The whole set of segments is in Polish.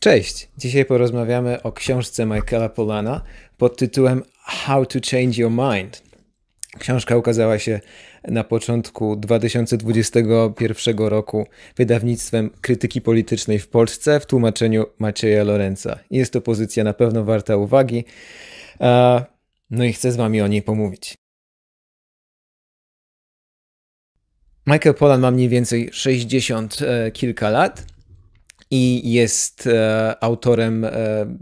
Cześć! Dzisiaj porozmawiamy o książce Michaela Polana pod tytułem How to Change Your Mind. Książka ukazała się na początku 2021 roku wydawnictwem Krytyki Politycznej w Polsce w tłumaczeniu Macieja Lorenza. Jest to pozycja na pewno warta uwagi. No i chcę z Wami o niej pomówić. Michael Pollan ma mniej więcej 60 e, kilka lat i jest e, autorem e,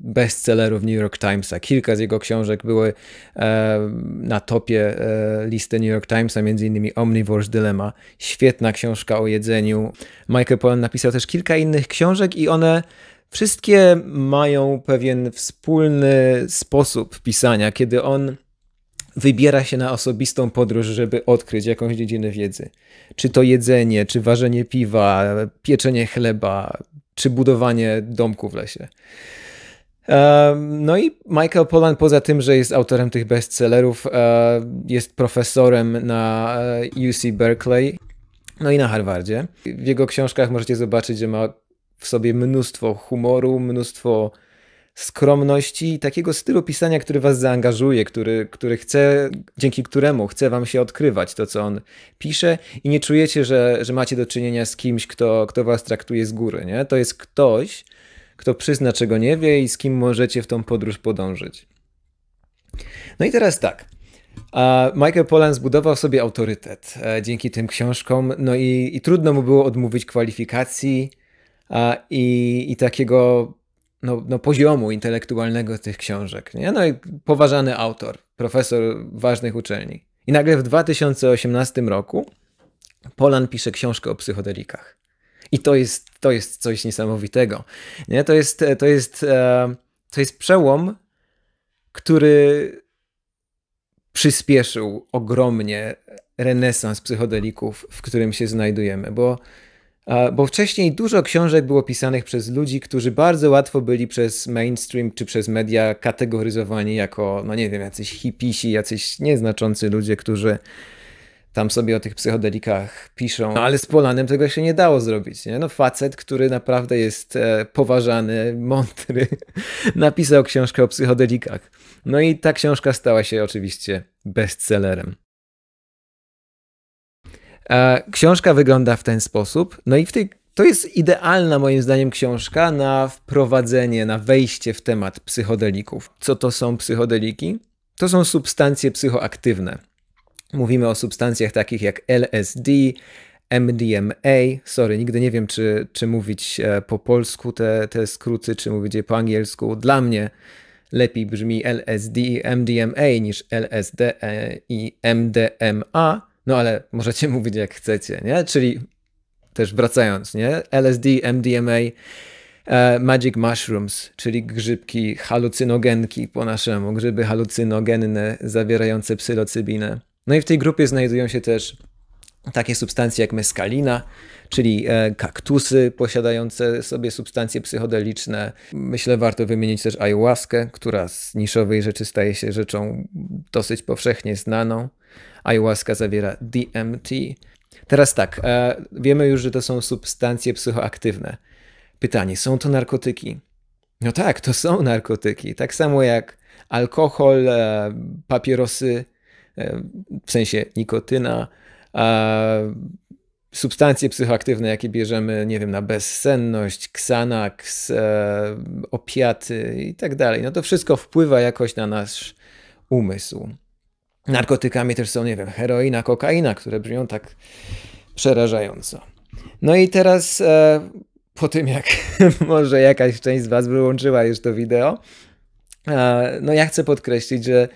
bestsellerów New York Timesa. Kilka z jego książek były e, na topie e, listy New York Timesa, m.in. Omnivore's Dilemma. Świetna książka o jedzeniu. Michael Pollan napisał też kilka innych książek i one wszystkie mają pewien wspólny sposób pisania, kiedy on wybiera się na osobistą podróż, żeby odkryć jakąś dziedzinę wiedzy. Czy to jedzenie, czy ważenie piwa, pieczenie chleba, czy budowanie domku w lesie. No i Michael Pollan, poza tym, że jest autorem tych bestsellerów, e, jest profesorem na e, UC Berkeley, no i na Harvardzie. W jego książkach możecie zobaczyć, że ma w sobie mnóstwo humoru, mnóstwo skromności i takiego stylu pisania, który was zaangażuje, który, który chce, dzięki któremu chce wam się odkrywać to, co on pisze i nie czujecie, że, że macie do czynienia z kimś, kto, kto was traktuje z góry. Nie? To jest ktoś, kto przyzna, czego nie wie i z kim możecie w tą podróż podążyć. No i teraz tak. Michael Pollan zbudował sobie autorytet e, dzięki tym książkom, no i, i trudno mu było odmówić kwalifikacji i, i takiego no, no, poziomu intelektualnego tych książek. Nie? No i poważany autor, profesor ważnych uczelni. I nagle w 2018 roku Polan pisze książkę o psychodelikach. I to jest, to jest coś niesamowitego. Nie? To, jest, to, jest, e, to jest przełom, który przyspieszył ogromnie renesans psychodelików, w którym się znajdujemy, bo bo wcześniej dużo książek było pisanych przez ludzi, którzy bardzo łatwo byli przez mainstream czy przez media kategoryzowani jako, no nie wiem, jacyś hipisi, jacyś nieznaczący ludzie, którzy tam sobie o tych psychodelikach piszą. No ale z Polanem tego się nie dało zrobić. Nie? No facet, który naprawdę jest e, poważany, mądry, napisał książkę o psychodelikach. No i ta książka stała się oczywiście bestsellerem. E, książka wygląda w ten sposób. No i w tej to jest idealna moim zdaniem książka na wprowadzenie, na wejście w temat psychodelików. Co to są psychodeliki? To są substancje psychoaktywne. Mówimy o substancjach takich jak LSD, MDMA. Sorry, nigdy nie wiem, czy, czy mówić e, po polsku te, te skróty, czy mówić je po angielsku. Dla mnie lepiej brzmi LSD i MDMA niż LSD e i MDMA. No ale możecie mówić jak chcecie, nie? Czyli też wracając, nie? LSD, MDMA, e, Magic Mushrooms, czyli grzybki halucynogenki po naszemu, grzyby halucynogenne zawierające psylocybinę. No i w tej grupie znajdują się też takie substancje jak meskalina, czyli e, kaktusy posiadające sobie substancje psychodeliczne. Myślę, warto wymienić też ayahuaskę, która z niszowej rzeczy staje się rzeczą dosyć powszechnie znaną. Ayahuaska zawiera DMT. Teraz tak, e, wiemy już, że to są substancje psychoaktywne. Pytanie, są to narkotyki? No tak, to są narkotyki. Tak samo jak alkohol, e, papierosy, w sensie nikotyna, substancje psychoaktywne, jakie bierzemy, nie wiem, na bezsenność, ksanax, e, opiaty i tak dalej. No to wszystko wpływa jakoś na nasz umysł. Narkotykami też są, nie wiem, heroina, kokaina, które brzmią tak przerażająco. No i teraz e, po tym, jak może jakaś część z Was wyłączyła już to wideo, e, no ja chcę podkreślić, że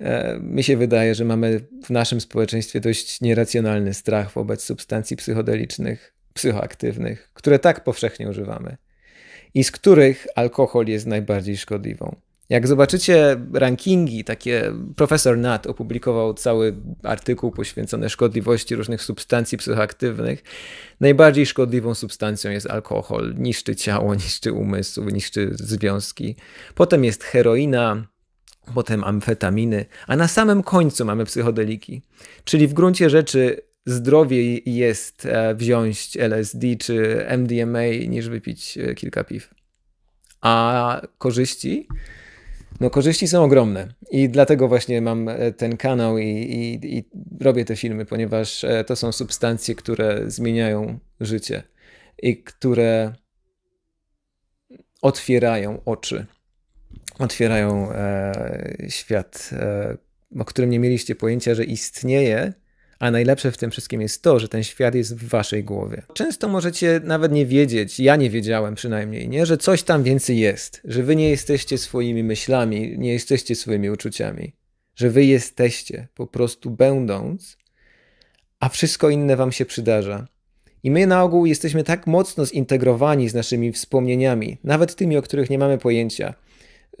E, mi się wydaje, że mamy w naszym społeczeństwie dość nieracjonalny strach wobec substancji psychodelicznych, psychoaktywnych, które tak powszechnie używamy i z których alkohol jest najbardziej szkodliwą. Jak zobaczycie rankingi, takie profesor Nat opublikował cały artykuł poświęcony szkodliwości różnych substancji psychoaktywnych. Najbardziej szkodliwą substancją jest alkohol. Niszczy ciało, niszczy umysł, niszczy związki. Potem jest heroina, potem amfetaminy, a na samym końcu mamy psychodeliki. Czyli w gruncie rzeczy zdrowiej jest e, wziąć LSD czy MDMA niż wypić e, kilka piw. A korzyści? No, korzyści są ogromne i dlatego właśnie mam e, ten kanał i, i, i, robię te filmy, ponieważ to są substancje, które zmieniają życie i które otwierają oczy otwierają e, świat, e, o którym nie mieliście pojęcia, że istnieje, a najlepsze w tym wszystkim jest to, że ten świat jest w waszej głowie. Często możecie nawet nie wiedzieć, ja nie wiedziałem przynajmniej, nie, że coś tam więcej jest, że wy nie jesteście swoimi myślami, nie jesteście swoimi uczuciami, że wy jesteście po prostu będąc, a wszystko inne wam się przydarza. I my na ogół jesteśmy tak mocno zintegrowani z naszymi wspomnieniami, nawet tymi, o których nie mamy pojęcia,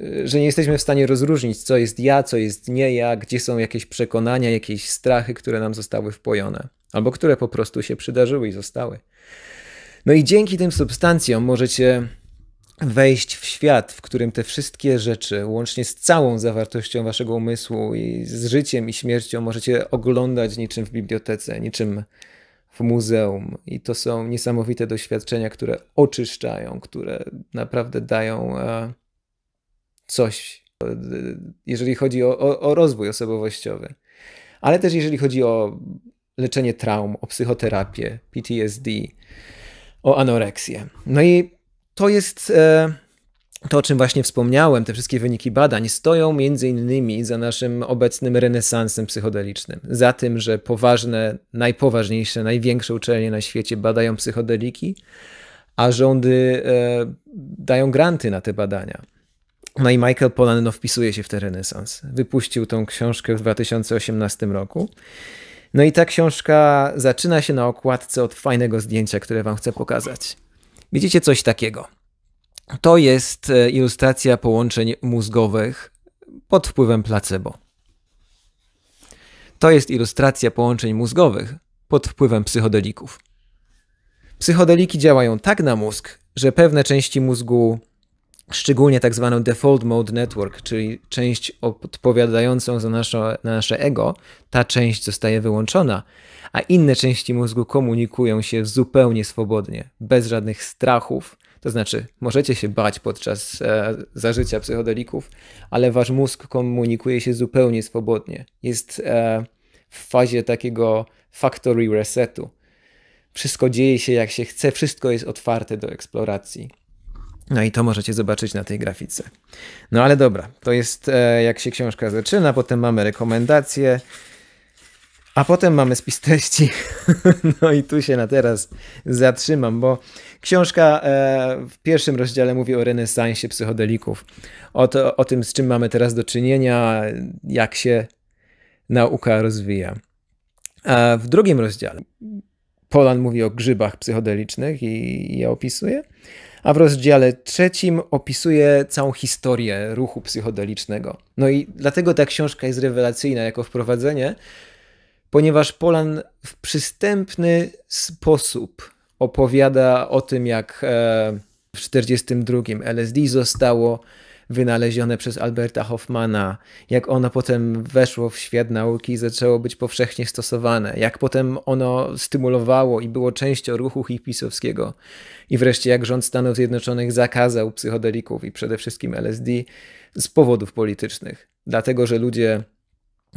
Y, że nie jesteśmy w stanie rozróżnić, co jest ja, co jest nie ja, gdzie są jakieś przekonania, jakieś strachy, które nam zostały wpojone, albo które po prostu się przydarzyły i zostały. No i dzięki tym substancjom możecie wejść w świat, w którym te wszystkie rzeczy, łącznie z całą zawartością waszego umysłu i z życiem i śmiercią, możecie oglądać niczym w bibliotece, niczym w muzeum. I to są niesamowite doświadczenia, które oczyszczają, które naprawdę dają. E, coś, e, e, jeżeli chodzi o, o, o rozwój osobowościowy. Ale też jeżeli chodzi o leczenie traum, o psychoterapię, PTSD, o anoreksję. No i to jest e, to, o czym właśnie wspomniałem, te wszystkie wyniki badań stoją między innymi za naszym obecnym renesansem psychodelicznym. Za tym, że poważne, najpoważniejsze, największe uczelnie na świecie badają psychodeliki, a rządy dają granty na te badania. No i Michael Pollan no, wpisuje się w ten renesans. Wypuścił tą książkę w 2018 roku. No i ta książka zaczyna się na okładce od fajnego zdjęcia, które wam chcę pokazać. Widzicie coś takiego. To jest e, ilustracja połączeń mózgowych pod wpływem placebo. To jest ilustracja połączeń mózgowych pod wpływem psychodelików. Psychodeliki działają tak na mózg, że pewne części mózgu szczególnie tak zwaną default mode network, czyli część odpowiadającą za nasze, nasze ego, ta część zostaje wyłączona, a inne części mózgu komunikują się zupełnie swobodnie, bez żadnych strachów. To znaczy, możecie się bać podczas e, zażycia psychodelików, ale wasz mózg komunikuje się zupełnie swobodnie. Jest e, w fazie takiego factory resetu. Wszystko dzieje się jak się chce, wszystko jest otwarte do eksploracji. No i to możecie zobaczyć na tej grafice. No ale dobra, to jest e, jak się książka zaczyna, potem mamy rekomendacje, a potem mamy spis treści. no i tu się na teraz zatrzymam, bo książka e, w pierwszym rozdziale mówi o renesansie psychodelików. O, to, o tym, z czym mamy teraz do czynienia, jak się nauka rozwija. A w drugim rozdziale Polan mówi o grzybach psychodelicznych i, i ja opisuję a w rozdziale trzecim opisuje całą historię ruchu psychodelicznego. No i dlatego ta książka jest rewelacyjna jako wprowadzenie, ponieważ Polan w przystępny sposób opowiada o tym, jak e, w 1942 LSD zostało wynalezione przez Alberta Hoffmana, jak ono potem weszło w świat nauki i zaczęło być powszechnie stosowane, jak potem ono stymulowało i było częścią ruchu hipisowskiego i wreszcie jak rząd Stanów Zjednoczonych zakazał psychodelików i przede wszystkim LSD z powodów politycznych. Dlatego, że ludzie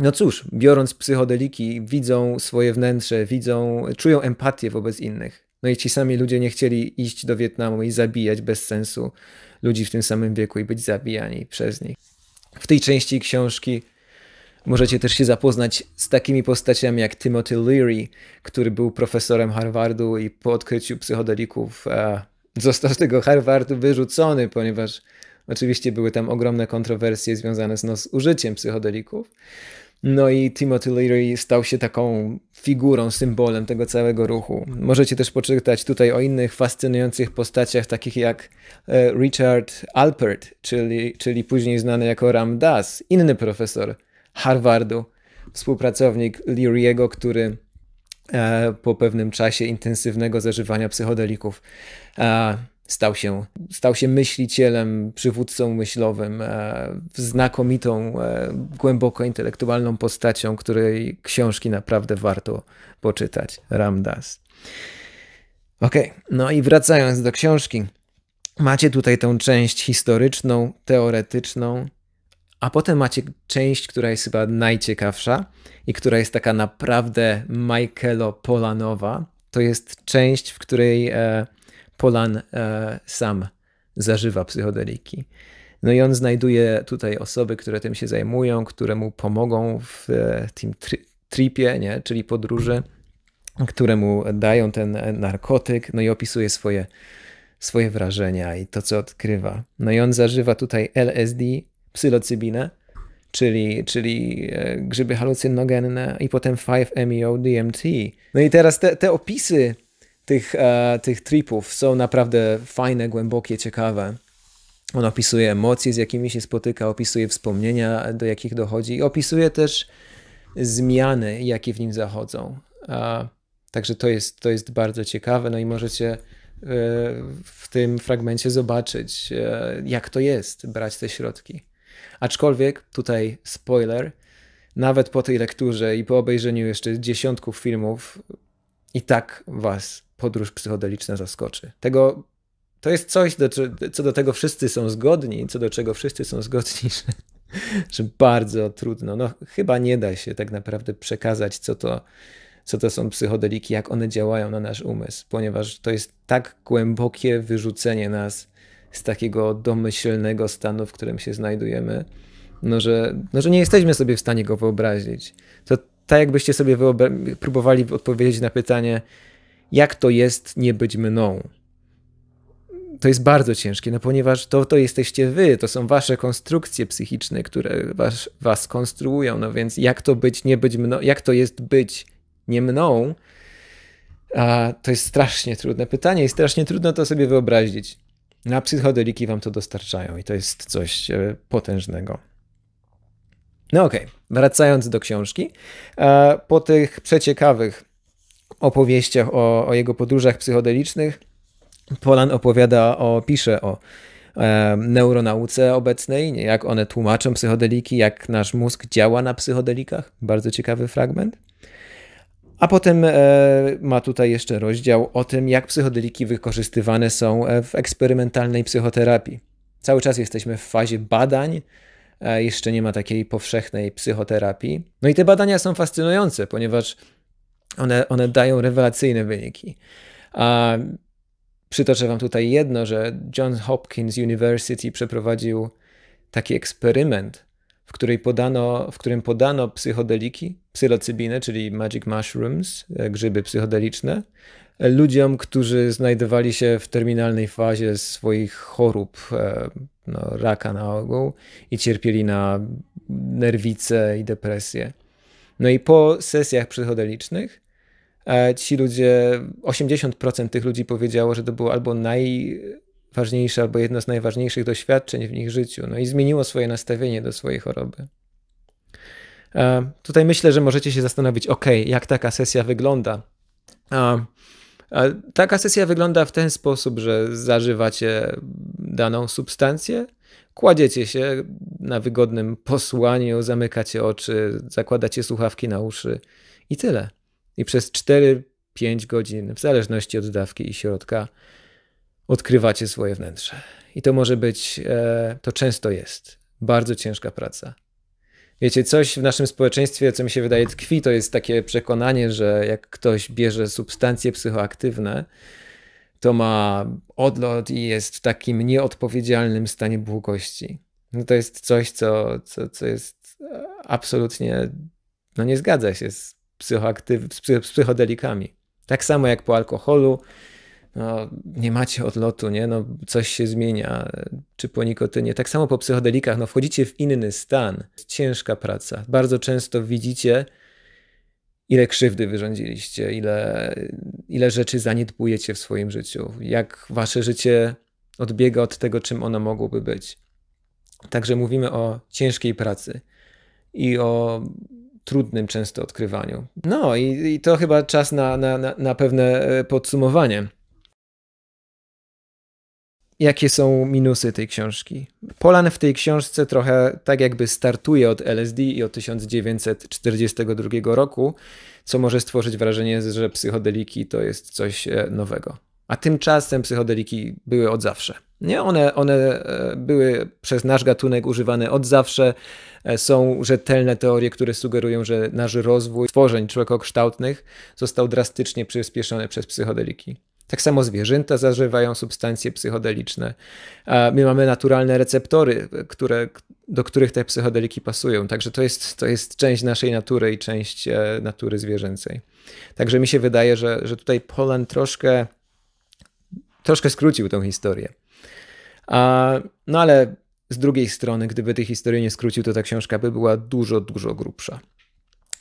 no cóż, biorąc psychodeliki, widzą swoje wnętrze, widzą, czują empatię wobec innych. No i ci sami ludzie nie chcieli iść do Wietnamu i zabijać bez sensu ludzi w tym samym wieku i być zabijani przez nich. W tej części książki możecie też się zapoznać z takimi postaciami jak Timothy Leary, który był profesorem Harvardu i po odkryciu psychodelików e, został z tego Harvardu wyrzucony, ponieważ oczywiście były tam ogromne kontrowersje związane z, no, z użyciem psychodelików. No i Timothy Leary stał się taką figurą, symbolem tego całego ruchu. Możecie też poczytać tutaj o innych fascynujących postaciach, takich jak e, Richard Alpert, czyli, czyli później znany jako Ram Dass, inny profesor Harvardu, współpracownik Leary'ego, który e, po pewnym czasie intensywnego zażywania psychodelików stał się, stał się myślicielem, przywódcą myślowym, e, znakomitą, e, głęboko intelektualną postacią, której książki naprawdę warto poczytać. Ramdas. Ok, no i wracając do książki. Macie tutaj tą część historyczną, teoretyczną, a potem macie część, która jest chyba najciekawsza i która jest taka naprawdę Michaelo Polanowa. To jest część, w której e, Polan e, sam zażywa psychodeliki. No i on znajduje tutaj osoby, które tym się zajmują, które mu pomogą w e, tym tri tripie, nie? czyli podróży, które mu dają ten e, narkotyk, no i opisuje swoje, swoje wrażenia i to, co odkrywa. No i on zażywa tutaj LSD, psylocybinę, czyli, czyli grzyby halucynogenne i potem 5-MeO-DMT. No i teraz te, te opisy tych, e, tych tripów są naprawdę fajne, głębokie, ciekawe. On opisuje emocje, z jakimi się spotyka, opisuje wspomnienia, do jakich dochodzi i opisuje też zmiany, jakie w nim zachodzą. E, także to jest, to jest bardzo ciekawe, no i możecie e, w tym fragmencie zobaczyć, e, jak to jest brać te środki. Aczkolwiek tutaj spoiler, nawet po tej lekturze i po obejrzeniu jeszcze dziesiątków filmów, i tak was podróż psychodeliczna zaskoczy. Tego, to jest coś, do, co do tego wszyscy są zgodni, co do czego wszyscy są zgodni, że, że bardzo trudno. No, chyba nie da się tak naprawdę przekazać, co to, co to są psychodeliki, jak one działają na nasz umysł, ponieważ to jest tak głębokie wyrzucenie nas z takiego domyślnego stanu, w którym się znajdujemy, no że, no, że nie jesteśmy sobie w stanie go wyobrazić. To tak jakbyście sobie próbowali odpowiedzieć na pytanie, jak to jest nie być mną. To jest bardzo ciężkie, no ponieważ to, to jesteście wy, to są wasze konstrukcje psychiczne, które was, was konstruują, no więc jak to być, nie być mną, jak to jest być nie mną, a, to jest strasznie trudne pytanie i strasznie trudno to sobie wyobrazić. Na psychodeliki wam to dostarczają i to jest coś e, potężnego. No okej, okay. wracając do książki. E, po tych przeciekawych opowieściach o, o jego podróżach psychodelicznych, Polan opowiada o, pisze o e, neuronauce obecnej, jak one tłumaczą psychodeliki, jak nasz mózg działa na psychodelikach. Bardzo ciekawy fragment. A potem e, ma tutaj jeszcze rozdział o tym, jak psychodeliki wykorzystywane są e, w eksperymentalnej psychoterapii. Cały czas jesteśmy w fazie badań, jeszcze nie ma takiej powszechnej psychoterapii. No i te badania są fascynujące, ponieważ one, one dają rewelacyjne wyniki. A przytoczę Wam tutaj jedno, że Johns Hopkins University przeprowadził taki eksperyment, w, której podano, w którym podano psychodeliki, psylocybinę, czyli magic mushrooms, e, grzyby psychodeliczne, ludziom, którzy znajdowali się w terminalnej fazie swoich chorób e, no, raka na ogół i cierpieli na nerwice i depresję. No i po sesjach psychodelicznych e, ci ludzie, 80% tych ludzi powiedziało, że to było albo najważniejsze, albo jedno z najważniejszych doświadczeń w ich życiu. No i zmieniło swoje nastawienie do swojej choroby. E, tutaj myślę, że możecie się zastanowić, ok, jak taka sesja wygląda. Taka sesja wygląda w ten sposób, że zażywacie daną substancję, kładziecie się na wygodnym posłaniu, zamykacie oczy, zakładacie słuchawki na uszy i tyle. I przez 4-5 godzin, w zależności od dawki i środka, odkrywacie swoje wnętrze. I to może być, e, to często jest bardzo ciężka praca. Wiecie, coś w naszym społeczeństwie, co mi się wydaje tkwi, to jest takie przekonanie, że jak ktoś bierze substancje psychoaktywne, to ma odlot i jest w takim nieodpowiedzialnym stanie błogości. No to jest coś, co, co, co jest e, absolutnie, no nie zgadza się z, psychoaktyw- z, z psychodelikami. Tak samo jak po alkoholu, no, nie macie odlotu, nie? No, coś się zmienia, czy po nikotynie. Tak samo po psychodelikach, no, wchodzicie w inny stan. Ciężka praca. Bardzo często widzicie, ile krzywdy wyrządziliście, ile, ile rzeczy zaniedbujecie w swoim życiu, jak wasze życie odbiega od tego, czym ono mogłoby być. Także mówimy o ciężkiej pracy i o trudnym często odkrywaniu. No i, i to chyba czas na, na, na pewne e, podsumowanie jakie są minusy tej książki. Polan w tej książce trochę tak jakby startuje od LSD i od 1942 roku, co może stworzyć wrażenie, że psychodeliki to jest coś e, nowego. A tymczasem psychodeliki były od zawsze. Nie, one, one e, były przez nasz gatunek używane od zawsze. E, są rzetelne teorie, które sugerują, że nasz rozwój tworzeń człowiekokształtnych został drastycznie przyspieszony przez psychodeliki. Tak samo zwierzęta zażywają substancje psychodeliczne. My mamy naturalne receptory, które, do których te psychodeliki pasują. Także to jest, to jest część naszej natury i część e, natury zwierzęcej. Także mi się wydaje, że, że tutaj Polan troszkę, troszkę skrócił tą historię. No ale z drugiej strony, gdyby tej historii nie skrócił, to ta książka by była dużo, dużo grubsza.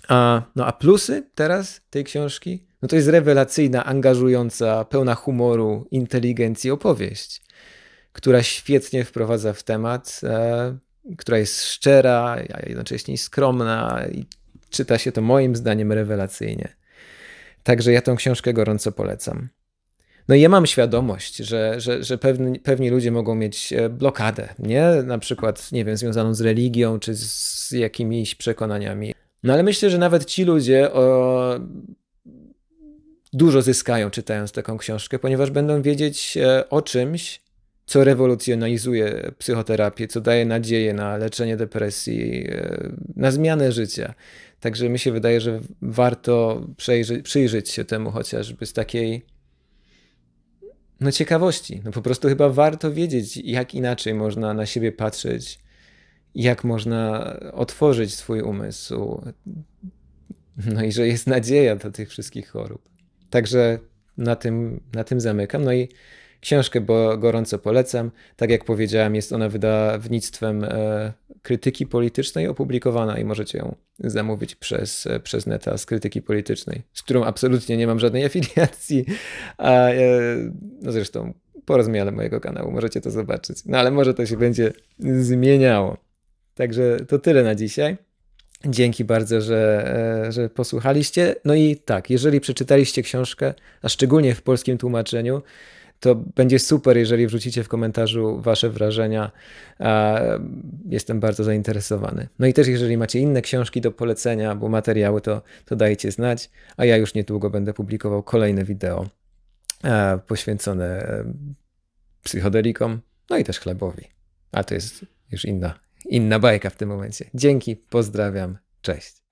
A, no a plusy teraz tej książki? No to jest rewelacyjna, angażująca, pełna humoru, inteligencji opowieść, która świetnie wprowadza w temat, e, która jest szczera, a jednocześnie skromna i czyta się to moim zdaniem rewelacyjnie. Także ja tą książkę gorąco polecam. No i ja mam świadomość, że, że, że pewni, pewni ludzie mogą mieć e, blokadę, nie? Na przykład, nie wiem, związaną z religią czy z jakimiś przekonaniami. No ale myślę, że nawet ci ludzie o, dużo zyskają czytając taką książkę, ponieważ będą wiedzieć e, o czymś, co rewolucjonizuje psychoterapię, co daje nadzieję na leczenie depresji, e, na zmianę życia. Także mi się wydaje, że warto przejrzeć przyjrzeć się temu chociażby z takiej no, ciekawości. No, po prostu chyba warto wiedzieć, jak inaczej można na siebie patrzeć jak można otworzyć swój umysł. No i że jest nadzieja do tych wszystkich chorób. Także na tym, na tym zamykam. No i książkę, bo gorąco polecam. Tak jak powiedziałem, jest ona wydawnictwem e, krytyki politycznej opublikowana i możecie ją zamówić przez, przez neta z krytyki politycznej, z którą absolutnie nie mam żadnej afiliacji. A e, no zresztą po rozmiale mojego kanału możecie to zobaczyć. No ale może to się będzie zmieniało. Także to tyle na dzisiaj. Dzięki bardzo, że, e, że posłuchaliście. No i tak, jeżeli przeczytaliście książkę, a szczególnie w polskim tłumaczeniu, to będzie super, jeżeli wrzucicie w komentarzu Wasze wrażenia. Jestem bardzo zainteresowany. No i też, jeżeli macie inne książki do polecenia albo materiały, to, to dajcie znać, a ja już niedługo będę publikował kolejne wideo e, poświęcone e, psychodelikom, no i też chlebowi. A to jest już inna inna bajka w tym momencie. Dzięki, pozdrawiam, cześć.